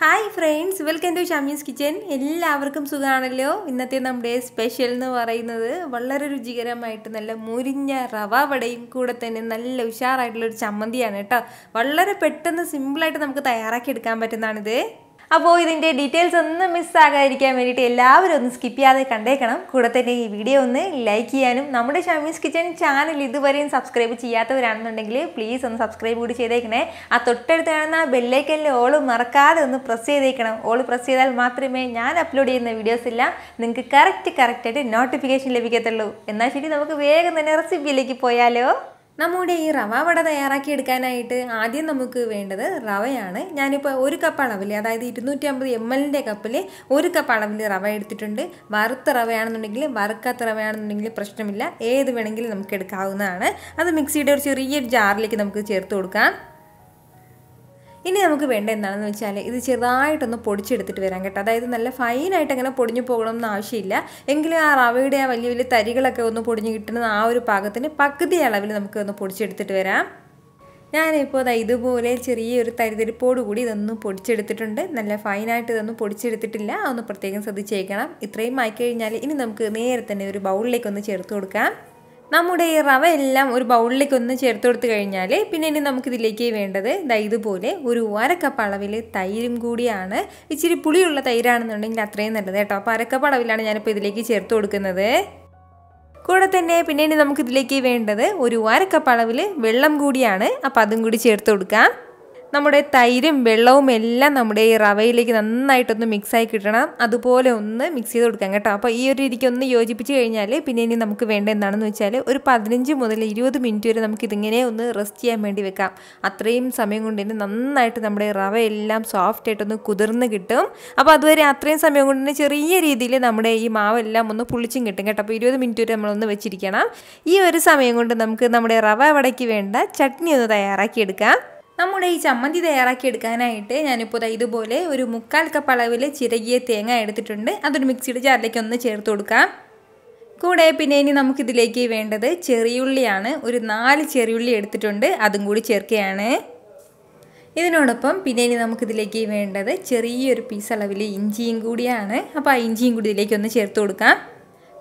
hi friends welcome to Shamees kitchen എല്ലാവർക്കും സുഖമാണല്ലോ ഇന്നത്തെ നമ്മുടെ സ്പെഷ്യൽ എന്ന് പറയുന്നത് വളരെ രുചികരമായിട്ട് നല്ല മുരിഞ്ഞ റവ വടയും കൂടെ തന്നെ നല്ല ഉഷാറായിട്ടുള്ളൊരു ചമ്മന്തിയാണ് കേട്ടോ വളരെ പെട്ടെന്ന് സിമ്പിളായിട്ട് നമുക്ക് തയ്യാറാക്കി എടുക്കാൻ പറ്റുന്നതാണിത് അപ്പോൾ ഇതിൻ്റെ ഡീറ്റെയിൽസ് ഒന്നും മിസ്സാകാതിരിക്കാൻ വേണ്ടിയിട്ട് എല്ലാവരും ഒന്ന് സ്കിപ്പ് ചെയ്യാതെ കണ്ടേക്കണം കൂടെ തന്നെ ഈ വീഡിയോ ഒന്ന് ലൈക്ക് ചെയ്യാനും നമ്മുടെ ഷമീസ് കിച്ചൺ ചാനൽ ഇതുവരെയും സബ്സ്ക്രൈബ് ചെയ്യാത്തവരാണെന്നുണ്ടെങ്കിൽ പ്ലീസ് ഒന്ന് സബ്സ്ക്രൈബ് കൂടി ചെയ്തേക്കണേ ആ തൊട്ടടുത്ത് കാണുന്ന ബെല്ലൈക്കനിൽ ഓള് മറക്കാതെ ഒന്ന് പ്രസ് ചെയ്തേക്കണം ഓള് പ്രസ് ചെയ്താൽ മാത്രമേ ഞാൻ അപ്ലോഡ് ചെയ്യുന്ന വീഡിയോസ് എല്ലാം നിങ്ങൾക്ക് കറക്റ്റ് കറക്റ്റായിട്ട് നോട്ടിഫിക്കേഷൻ ലഭിക്കത്തുള്ളൂ എന്നാൽ ശരി നമുക്ക് വേഗം തന്നെ റെസിപ്പിയിലേക്ക് പോയാലോ നമ്മുടെ ഈ റവ വട തയ്യാറാക്കി എടുക്കാനായിട്ട് ആദ്യം നമുക്ക് വേണ്ടത് റവയാണ് ഞാനിപ്പോൾ ഒരു കപ്പ് അളവിൽ അതായത് ഇരുന്നൂറ്റി അമ്പത് എം എല്ലിൻ്റെ കപ്പിൽ ഒരു കപ്പ് അളവിൽ റവ എടുത്തിട്ടുണ്ട് വറുത്ത റവയാണെന്നുണ്ടെങ്കിൽ വറുക്കാത്ത റവയാണെന്നുണ്ടെങ്കിൽ പ്രശ്നമില്ല ഏത് വേണമെങ്കിലും നമുക്ക് എടുക്കാവുന്നതാണ് അത് മിക്സിയുടെ ഒരു ചെറിയൊരു ജാറിലേക്ക് നമുക്ക് ചേർത്ത് കൊടുക്കാം ഇനി നമുക്ക് വേണ്ട എന്താണെന്ന് വെച്ചാൽ ഇത് ചെറുതായിട്ടൊന്ന് പൊടിച്ചെടുത്തിട്ട് വരാം കേട്ടോ അതായത് നല്ല ഫൈനായിട്ട് അങ്ങനെ പൊടിഞ്ഞു പോകണമെന്ന് ആവശ്യമില്ല എങ്കിലും ആ റവയുടെ ആ വലിയ വലിയ തരികളൊക്കെ ഒന്ന് പൊടിഞ്ഞ് കിട്ടുന്ന ആ ഒരു പാകത്തിന് പകുതി അളവിൽ നമുക്ക് ഒന്ന് പൊടിച്ചെടുത്തിട്ട് വരാം ഞാനിപ്പോൾ അതാ ഇതുപോലെ ചെറിയൊരു തരിതരിപ്പോട് കൂടി ഇതൊന്നും പൊടിച്ചെടുത്തിട്ടുണ്ട് നല്ല ഫൈനായിട്ട് ഇതൊന്നും പൊടിച്ചെടുത്തിട്ടില്ല ഒന്ന് പ്രത്യേകം ശ്രദ്ധിച്ചേക്കണം ഇത്രയും ആയിക്കഴിഞ്ഞാൽ ഇനി നമുക്ക് നേരെ തന്നെ ഒരു ബൗളിലേക്ക് ഒന്ന് ചേർത്ത് കൊടുക്കാം നമ്മുടെ ഈ റവ എല്ലാം ഒരു ബൗളിലേക്ക് ഒന്ന് ചേർത്ത് കൊടുത്തു കഴിഞ്ഞാൽ പിന്നെ ഇനി നമുക്കിതിലേക്ക് വേണ്ടത് ദാ ഇതുപോലെ ഒരു അരക്കപ്പ് അളവിൽ തൈരും കൂടിയാണ് ഇച്ചിരി പുളിയുള്ള തൈരാണെന്നുണ്ടെങ്കിൽ അത്രയും നല്ലത് കേട്ടോ അപ്പോൾ അരക്കപ്പ് അളവിലാണ് ഞാനിപ്പോൾ ഇതിലേക്ക് ചേർത്ത് കൊടുക്കുന്നത് കൂടെ തന്നെ പിന്നെ ഇനി നമുക്കിതിലേക്ക് വേണ്ടത് ഒരു അരക്കപ്പ് അളവിൽ വെള്ളം കൂടിയാണ് അപ്പോൾ അതും കൂടി ചേർത്ത് കൊടുക്കാം നമ്മുടെ തൈരും വെള്ളവും എല്ലാം നമ്മുടെ ഈ റവയിലേക്ക് നന്നായിട്ടൊന്ന് മിക്സായി കിട്ടണം അതുപോലെ ഒന്ന് മിക്സ് ചെയ്ത് കൊടുക്കാം കേട്ടോ അപ്പോൾ ഈ ഒരു രീതിക്ക് ഒന്ന് യോജിപ്പിച്ച് കഴിഞ്ഞാൽ പിന്നെ ഇനി നമുക്ക് വേണ്ട എന്താണെന്ന് വെച്ചാൽ ഒരു പതിനഞ്ച് മുതൽ ഇരുപത് മിനിറ്റ് വരെ നമുക്ക് ഇതിങ്ങനെ ഒന്ന് റെസ്റ്റ് ചെയ്യാൻ വേണ്ടി വെക്കാം അത്രയും സമയം കൊണ്ട് തന്നെ നന്നായിട്ട് നമ്മുടെ റവ എല്ലാം സോഫ്റ്റ് ആയിട്ടൊന്ന് കുതിർന്ന് കിട്ടും അപ്പോൾ അതുവരെ അത്രയും സമയം കൊണ്ട് തന്നെ ചെറിയ രീതിയിൽ നമ്മുടെ ഈ മാവെല്ലാം ഒന്ന് പുളിച്ചും കിട്ടും കേട്ടോ അപ്പോൾ ഇരുപത് മിനിറ്റ് വരെ നമ്മളൊന്ന് വെച്ചിരിക്കണം ഈ ഒരു സമയം കൊണ്ട് നമുക്ക് നമ്മുടെ റവ വടയ്ക്ക് വേണ്ട ചട്നി ഒന്ന് തയ്യാറാക്കി എടുക്കാം നമ്മുടെ ഈ ചമ്മന്തി തയ്യാറാക്കി എടുക്കാനായിട്ട് ഞാനിപ്പോൾ ഇതുപോലെ ഒരു മുക്കാൽ കപ്പ് അളവിൽ ചിരകിയ തേങ്ങ എടുത്തിട്ടുണ്ട് അതൊരു മിക്സിയുടെ ജാറിലേക്ക് ഒന്ന് ചേർത്ത് കൊടുക്കാം കൂടെ പിന്നെ ഇനി നമുക്കിതിലേക്ക് വേണ്ടത് ചെറിയുള്ളിയാണ് ഒരു നാല് ചെറിയുള്ളി എടുത്തിട്ടുണ്ട് അതും കൂടി ചേർക്കുകയാണ് ഇതിനോടൊപ്പം പിന്നെ ഇനി നമുക്കിതിലേക്ക് വേണ്ടത് ചെറിയൊരു പീസ് അളവിൽ ഇഞ്ചിയും കൂടിയാണ് അപ്പോൾ ആ ഇഞ്ചിയും കൂടി ഇതിലേക്ക് ഒന്ന് ചേർത്ത് കൊടുക്കാം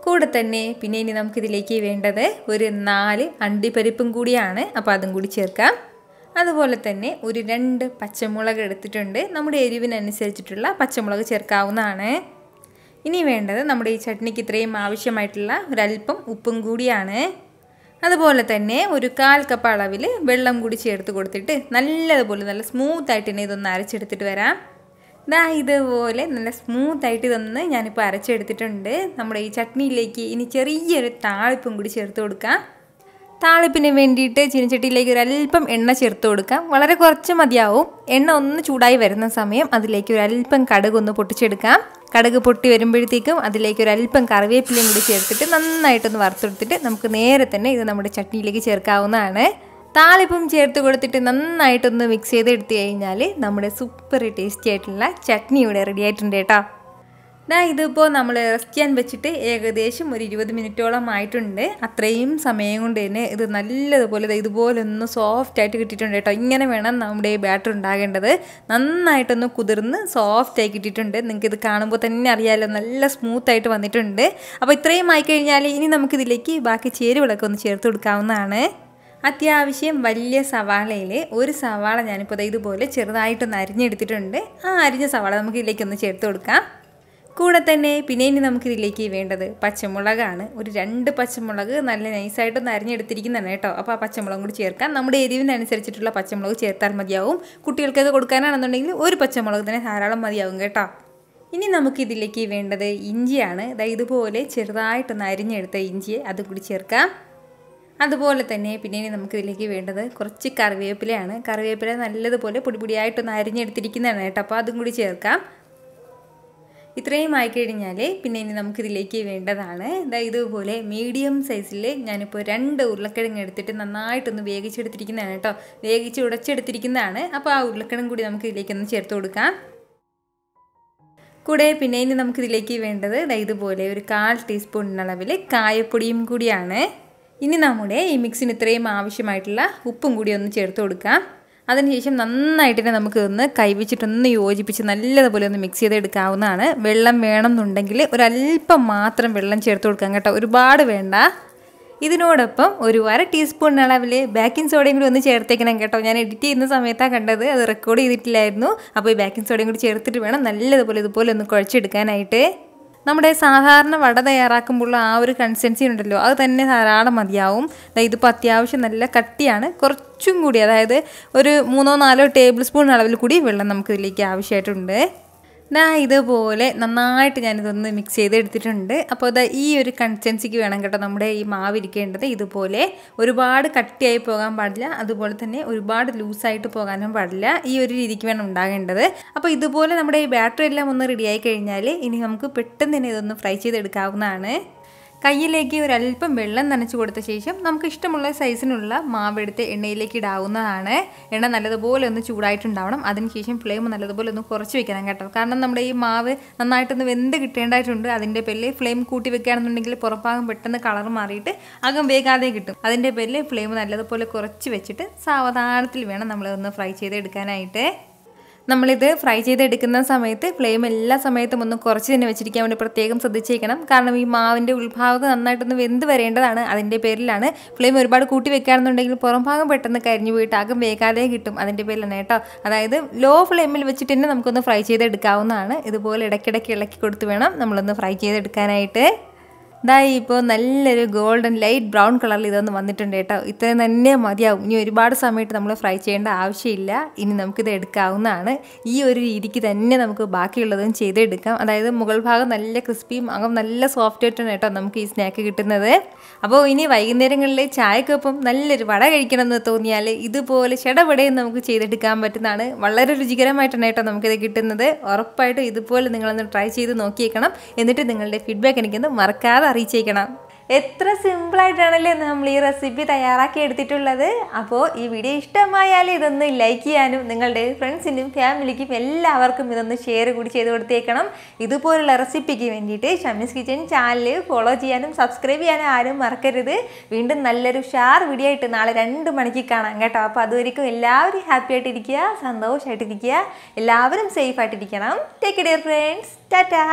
കൂടെ തന്നെ പിന്നെ ഇനി നമുക്കിതിലേക്ക് വേണ്ടത് ഒരു നാല് അണ്ടിപ്പരിപ്പും കൂടിയാണ് അപ്പോൾ അതും കൂടി ചേർക്കാം അതുപോലെ തന്നെ ഒരു രണ്ട് പച്ചമുളക് എടുത്തിട്ടുണ്ട് നമ്മുടെ എരിവിനനുസരിച്ചിട്ടുള്ള പച്ചമുളക് ചേർക്കാവുന്നതാണ് ഇനി വേണ്ടത് നമ്മുടെ ഈ ചട്നിക്ക് ഇത്രയും ആവശ്യമായിട്ടുള്ള ഒരൽപ്പം ഉപ്പും കൂടിയാണ് അതുപോലെ തന്നെ ഒരു കാൽ കപ്പ് അളവിൽ വെള്ളം കൂടി ചേർത്ത് കൊടുത്തിട്ട് നല്ലതുപോലെ നല്ല സ്മൂത്തായിട്ട് തന്നെ ഇതൊന്ന് അരച്ചെടുത്തിട്ട് വരാം ദാ ഇതുപോലെ നല്ല സ്മൂത്തായിട്ട് ഇതൊന്ന് ഞാനിപ്പോൾ അരച്ചെടുത്തിട്ടുണ്ട് നമ്മുടെ ഈ ചട്നിയിലേക്ക് ഇനി ചെറിയൊരു താളിപ്പും കൂടി ചേർത്ത് കൊടുക്കാം താളിപ്പിന് വേണ്ടിയിട്ട് ചീനച്ചട്ടിയിലേക്ക് ഒരല്പം എണ്ണ ചേർത്ത് കൊടുക്കാം വളരെ കുറച്ച് മതിയാവും എണ്ണ ഒന്ന് ചൂടായി വരുന്ന സമയം അതിലേക്ക് ഒരല്പം കടുക് ഒന്ന് പൊട്ടിച്ചെടുക്കാം കടുക് പൊട്ടി വരുമ്പോഴത്തേക്കും അതിലേക്ക് ഒരല്പം കറിവേപ്പിലയും കൂടി ചേർത്തിട്ട് നന്നായിട്ടൊന്ന് വറുത്തെടുത്തിട്ട് നമുക്ക് നേരെ തന്നെ ഇത് നമ്മുടെ ചട്നിയിലേക്ക് ചേർക്കാവുന്നതാണ് താളിപ്പും ചേർത്ത് കൊടുത്തിട്ട് നന്നായിട്ടൊന്ന് മിക്സ് ചെയ്ത് എടുത്തു കഴിഞ്ഞാൽ നമ്മുടെ സൂപ്പർ ടേസ്റ്റി ആയിട്ടുള്ള ചട്നി ഇവിടെ റെഡി ആയിട്ടുണ്ട് കേട്ടോ ദാ ഇതിപ്പോൾ നമ്മൾ റെസ്റ്റ് ചെയ്യാൻ വെച്ചിട്ട് ഏകദേശം ഒരു ഇരുപത് മിനിറ്റോളം ആയിട്ടുണ്ട് അത്രയും സമയം കൊണ്ട് തന്നെ ഇത് നല്ലതുപോലെ ഇതുപോലെ ഒന്ന് സോഫ്റ്റ് ആയിട്ട് കിട്ടിയിട്ടുണ്ട് കേട്ടോ ഇങ്ങനെ വേണം നമ്മുടെ ഈ ബാറ്റർ ഉണ്ടാകേണ്ടത് നന്നായിട്ടൊന്ന് കുതിർന്ന് സോഫ്റ്റ് ആയി കിട്ടിയിട്ടുണ്ട് നിങ്ങൾക്ക് ഇത് കാണുമ്പോൾ തന്നെ അറിയാമല്ലോ നല്ല സ്മൂത്ത് ആയിട്ട് വന്നിട്ടുണ്ട് അപ്പോൾ ഇത്രയും ആയിക്കഴിഞ്ഞാൽ ഇനി നമുക്കിതിലേക്ക് ബാക്കി ചേരുവകളൊക്കെ ഒന്ന് ചേർത്ത് കൊടുക്കാവുന്നതാണ് അത്യാവശ്യം വലിയ സവാളയിൽ ഒരു സവാള ഞാനിപ്പോൾ ഇതുപോലെ ചെറുതായിട്ടൊന്ന് അരിഞ്ഞെടുത്തിട്ടുണ്ട് ആ അരിഞ്ഞ സവാള നമുക്ക് ഇതിലേക്കൊന്ന് ചേർത്ത് കൊടുക്കാം കൂടെ തന്നെ പിന്നെ ഇനി നമുക്കിതിലേക്ക് വേണ്ടത് പച്ചമുളകാണ് ഒരു രണ്ട് പച്ചമുളക് നല്ല നൈസായിട്ടൊന്ന് അരിഞ്ഞെടുത്തിരിക്കുന്നതാണ് കേട്ടോ അപ്പോൾ ആ പച്ചമുളകും കൂടി ചേർക്കാം നമ്മുടെ എരിവിനനുസരിച്ചിട്ടുള്ള പച്ചമുളക് ചേർത്താൽ മതിയാവും കുട്ടികൾക്കത് കൊടുക്കാനാണെന്നുണ്ടെങ്കിൽ ഒരു പച്ചമുളക് തന്നെ ധാരാളം മതിയാവും കേട്ടോ ഇനി നമുക്കിതിലേക്ക് വേണ്ടത് ഇഞ്ചിയാണ് അതായത് ഇതുപോലെ ചെറുതായിട്ടൊന്ന് അരിഞ്ഞെടുത്ത ഇഞ്ചിയെ അത് കൂടി ചേർക്കാം അതുപോലെ തന്നെ പിന്നെ ഇനി നമുക്കിതിലേക്ക് വേണ്ടത് കുറച്ച് കറിവേപ്പിലയാണ് കറിവേപ്പില നല്ലതുപോലെ പൊടിപൊടിയായിട്ടൊന്ന് അരിഞ്ഞെടുത്തിരിക്കുന്നതാണ് കേട്ടോ അപ്പോൾ അതും കൂടി ചേർക്കാം ഇത്രയും ആയിക്കഴിഞ്ഞാൽ പിന്നെ ഇനി നമുക്കിതിലേക്ക് വേണ്ടതാണ് ഇതാ ഇതുപോലെ മീഡിയം സൈസിൽ ഞാനിപ്പോൾ രണ്ട് ഉരുളക്കിഴങ്ങ് എടുത്തിട്ട് നന്നായിട്ടൊന്ന് വേഗിച്ചെടുത്തിരിക്കുന്നതാണ് കേട്ടോ വേവിച്ച് ഉടച്ചെടുത്തിരിക്കുന്നതാണ് അപ്പോൾ ആ ഉരുളക്കിഴങ്ങ് കൂടി നമുക്ക് ഇതിലേക്കൊന്ന് ചേർത്ത് കൊടുക്കാം കൂടെ പിന്നെ ഇനി നമുക്കിതിലേക്ക് വേണ്ടത് ഇതുപോലെ ഒരു കാൽ ടീസ്പൂണിനളവിൽ കായപ്പൊടിയും കൂടിയാണ് ഇനി നമ്മുടെ ഈ മിക്സിന് ഇത്രയും ആവശ്യമായിട്ടുള്ള ഉപ്പും കൂടി ഒന്ന് ചേർത്ത് കൊടുക്കാം അതിനുശേഷം നന്നായിട്ട് തന്നെ നമുക്ക് ഒന്ന് കൈവച്ചിട്ടൊന്ന് യോജിപ്പിച്ച് നല്ലതുപോലെ ഒന്ന് മിക്സ് ചെയ്തെടുക്കാവുന്നതാണ് വെള്ളം വേണമെന്നുണ്ടെങ്കിൽ ഒരല്പം മാത്രം വെള്ളം ചേർത്ത് കൊടുക്കാം കേട്ടോ ഒരുപാട് വേണ്ട ഇതിനോടൊപ്പം ഒരു അര ടീസ്പൂൺ അളവിൽ ബേക്കിംഗ് സോഡയും കൂടി ഒന്ന് ചേർത്തേക്കണം കേട്ടോ ഞാൻ എഡിറ്റ് ചെയ്യുന്ന സമയത്താണ് കണ്ടത് അത് റെക്കോർഡ് ചെയ്തിട്ടില്ലായിരുന്നു അപ്പോൾ ഈ ബേക്കിംഗ് സോഡയും കൂടി ചേർത്തിട്ട് വേണം നല്ലതുപോലെ ഇതുപോലെ ഒന്ന് കുഴച്ചെടുക്കാനായിട്ട് നമ്മുടെ സാധാരണ വട തയ്യാറാക്കുമ്പോഴുള്ള ആ ഒരു കൺസിസ്റ്റൻസി ഉണ്ടല്ലോ അത് തന്നെ ധാരാളം മതിയാവും ഇതിപ്പോൾ അത്യാവശ്യം നല്ല കട്ടിയാണ് കുറച്ചും കൂടി അതായത് ഒരു മൂന്നോ നാലോ ടേബിൾ സ്പൂൺ അളവിൽ കൂടി വെള്ളം നമുക്കിതിലേക്ക് ആവശ്യമായിട്ടുണ്ട് ഞാൻ ഇതുപോലെ നന്നായിട്ട് ഞാനിതൊന്ന് മിക്സ് ചെയ്തെടുത്തിട്ടുണ്ട് അപ്പോൾ ഇതാ ഈ ഒരു കൺസിസ്റ്റൻസിക്ക് വേണം കേട്ടോ നമ്മുടെ ഈ മാവ് ഇരിക്കേണ്ടത് ഇതുപോലെ ഒരുപാട് കട്ടിയായി പോകാൻ പാടില്ല അതുപോലെ തന്നെ ഒരുപാട് ലൂസായിട്ട് പോകാനും പാടില്ല ഈ ഒരു രീതിക്ക് വേണം ഉണ്ടാകേണ്ടത് അപ്പോൾ ഇതുപോലെ നമ്മുടെ ഈ ബാറ്ററി എല്ലാം ഒന്ന് റെഡിയായി കഴിഞ്ഞാൽ ഇനി നമുക്ക് പെട്ടെന്ന് തന്നെ ഇതൊന്ന് ഫ്രൈ ചെയ്തെടുക്കാവുന്നതാണ് കയ്യിലേക്ക് ഒരല്പം വെള്ളം നനച്ചു കൊടുത്ത ശേഷം നമുക്ക് ഇഷ്ടമുള്ള സൈസിനുള്ള മാവെടുത്ത് എണ്ണയിലേക്ക് ഇടാവുന്നതാണ് എണ്ണ നല്ലതുപോലെ ഒന്ന് ചൂടായിട്ടുണ്ടാവണം അതിനുശേഷം ഫ്ലെയിം നല്ലതുപോലെ ഒന്ന് കുറച്ച് വെക്കണം കേട്ടോ കാരണം നമ്മുടെ ഈ മാവ് നന്നായിട്ടൊന്ന് വെന്ത് കിട്ടേണ്ടതായിട്ടുണ്ട് അതിൻ്റെ പേരിൽ ഫ്ലെയിം കൂട്ടി വെക്കുകയാണെന്നുണ്ടെങ്കിൽ പുറപ്പാകും പെട്ടെന്ന് കളർ മാറിയിട്ട് അകം വേഗാതെ കിട്ടും അതിൻ്റെ പേരിൽ ഫ്ലെയിം നല്ലതുപോലെ കുറച്ച് വെച്ചിട്ട് സാവധാനത്തിൽ വേണം നമ്മളൊന്ന് ഫ്രൈ ചെയ്തെടുക്കാനായിട്ട് നമ്മളിത് ഫ്രൈ ചെയ്തെടുക്കുന്ന സമയത്ത് ഫ്ലെയിം എല്ലാ സമയത്തും ഒന്ന് കുറച്ച് തന്നെ വെച്ചിരിക്കാൻ വേണ്ടി പ്രത്യേകം ശ്രദ്ധിച്ചേക്കണം കാരണം ഈ മാവിൻ്റെ ഉൾഭാഗം നന്നായിട്ടൊന്ന് വെന്ത് വരേണ്ടതാണ് അതിൻ്റെ പേരിലാണ് ഫ്ലെയിം ഒരുപാട് കൂട്ടി വെക്കുകയാണെന്നുണ്ടെങ്കിൽ പുറം ഭാഗം പെട്ടെന്ന് കരിഞ്ഞു പോയിട്ട് ആകും കിട്ടും അതിൻ്റെ പേരിലാണ് കേട്ടോ അതായത് ലോ ഫ്ലെയിമിൽ വെച്ചിട്ട് തന്നെ നമുക്കൊന്ന് ഫ്രൈ ചെയ്തെടുക്കാവുന്നതാണ് ഇതുപോലെ ഇടയ്ക്കിടയ്ക്ക് ഇളക്കി കൊടുത്ത് വേണം നമ്മളൊന്ന് ഫ്രൈ ചെയ്തെടുക്കാനായിട്ട് ദാ ഇപ്പോൾ നല്ലൊരു ഗോൾഡൻ ലൈറ്റ് ബ്രൗൺ കളറിൽ ഇതൊന്ന് വന്നിട്ടുണ്ട് കേട്ടോ ഇത്രയും തന്നെ മതിയാവും ഇനി ഒരുപാട് സമയത്ത് നമ്മൾ ഫ്രൈ ചെയ്യേണ്ട ആവശ്യമില്ല ഇനി നമുക്കിത് എടുക്കാവുന്നതാണ് ഈ ഒരു രീതിക്ക് തന്നെ നമുക്ക് ബാക്കിയുള്ളതും ചെയ്തെടുക്കാം അതായത് മുകൾ ഭാഗം നല്ല ക്രിസ്പിയും അകം നല്ല സോഫ്റ്റ് ആയിട്ടാണ് കേട്ടോ നമുക്ക് ഈ സ്നാക്ക് കിട്ടുന്നത് അപ്പോൾ ഇനി വൈകുന്നേരങ്ങളിൽ ചായക്കൊപ്പം നല്ലൊരു വട കഴിക്കണം എന്ന് തോന്നിയാൽ ഇതുപോലെ ചെടപടയും നമുക്ക് ചെയ്തെടുക്കാൻ പറ്റുന്നതാണ് വളരെ രുചികരമായിട്ടാണ് കേട്ടോ നമുക്കിത് കിട്ടുന്നത് ഉറപ്പായിട്ടും ഇതുപോലെ നിങ്ങളൊന്ന് ട്രൈ ചെയ്ത് നോക്കിയേക്കണം എന്നിട്ട് നിങ്ങളുടെ ഫീഡ്ബാക്ക് എനിക്കൊന്ന് മറക്കാതെ അറിയിച്ചേക്കണം എത്ര സിമ്പിളായിട്ടാണല്ലേ നമ്മൾ ഈ റെസിപ്പി തയ്യാറാക്കി എടുത്തിട്ടുള്ളത് അപ്പോൾ ഈ വീഡിയോ ഇഷ്ടമായാൽ ഇതൊന്ന് ലൈക്ക് ചെയ്യാനും നിങ്ങളുടെ ഫ്രണ്ട്സിനും ഫാമിലിക്കും എല്ലാവർക്കും ഇതൊന്ന് ഷെയർ കൂടി ചെയ്ത് കൊടുത്തേക്കണം ഇതുപോലുള്ള റെസിപ്പിക്ക് വേണ്ടിയിട്ട് ഷമീസ് കിച്ചൻ ചാനൽ ഫോളോ ചെയ്യാനും സബ്സ്ക്രൈബ് ചെയ്യാനും ആരും മറക്കരുത് വീണ്ടും നല്ലൊരു ഷാർ വീഡിയോ ആയിട്ട് നാളെ രണ്ട് മണിക്ക് കാണാം കേട്ടോ അപ്പോൾ അതുവരെയും എല്ലാവരും ഹാപ്പി ആയിട്ടിരിക്കുക സന്തോഷമായിട്ടിരിക്കുക എല്ലാവരും സേഫ് ആയിട്ടിരിക്കണം ടേക്ക് കെയർ ഫ്രണ്ട്സ് ടാറ്റാ